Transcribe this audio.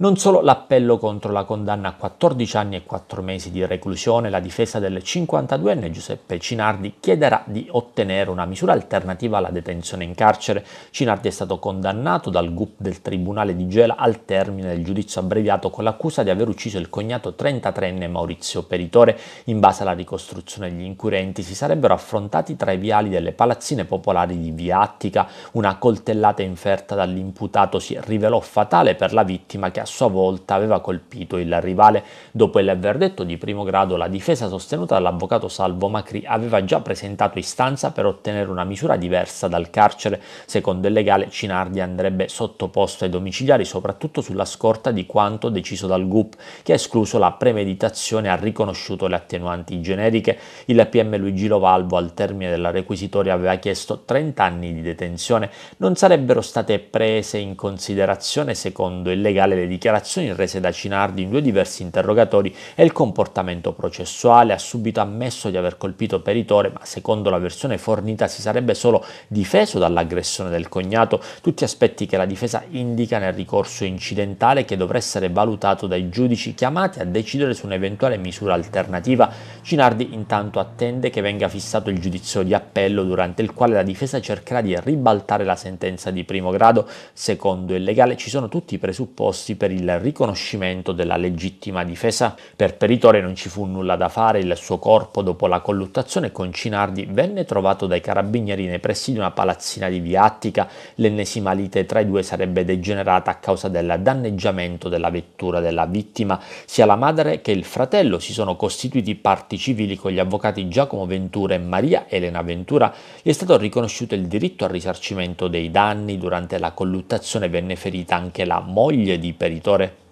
non solo l'appello contro la condanna a 14 anni e 4 mesi di reclusione, la difesa del 52enne Giuseppe Cinardi chiederà di ottenere una misura alternativa alla detenzione in carcere. Cinardi è stato condannato dal GUP del Tribunale di Gela al termine del giudizio abbreviato con l'accusa di aver ucciso il cognato 33enne Maurizio Peritore. In base alla ricostruzione degli inquirenti si sarebbero affrontati tra i viali delle palazzine popolari di Via Attica. Una coltellata inferta dall'imputato si rivelò fatale per la vittima che ha sua volta aveva colpito il rivale. Dopo il verdetto di primo grado, la difesa sostenuta dall'avvocato Salvo Macri aveva già presentato istanza per ottenere una misura diversa dal carcere. Secondo il legale, Cinardi andrebbe sottoposto ai domiciliari soprattutto sulla scorta di quanto deciso dal GUP, che ha escluso la premeditazione e ha riconosciuto le attenuanti generiche. Il PM Luigi Lovalvo al termine della requisitoria aveva chiesto 30 anni di detenzione. Non sarebbero state prese in considerazione, secondo il legale, le dichiarazioni rese da Cinardi in due diversi interrogatori e il comportamento processuale, ha subito ammesso di aver colpito Peritore, ma secondo la versione fornita si sarebbe solo difeso dall'aggressione del cognato, tutti aspetti che la difesa indica nel ricorso incidentale che dovrà essere valutato dai giudici chiamati a decidere su un'eventuale misura alternativa. Cinardi intanto attende che venga fissato il giudizio di appello durante il quale la difesa cercherà di ribaltare la sentenza di primo grado. Secondo il legale ci sono tutti i presupposti per per il riconoscimento della legittima difesa. Per Peritore non ci fu nulla da fare, il suo corpo dopo la colluttazione con Cinardi venne trovato dai carabinieri nei pressi di una palazzina di via Attica, l'ennesima lite tra i due sarebbe degenerata a causa del danneggiamento della vettura della vittima. Sia la madre che il fratello si sono costituiti parti civili con gli avvocati Giacomo Ventura e Maria Elena Ventura, gli è stato riconosciuto il diritto al risarcimento dei danni, durante la colluttazione venne ferita anche la moglie di Peritore editore.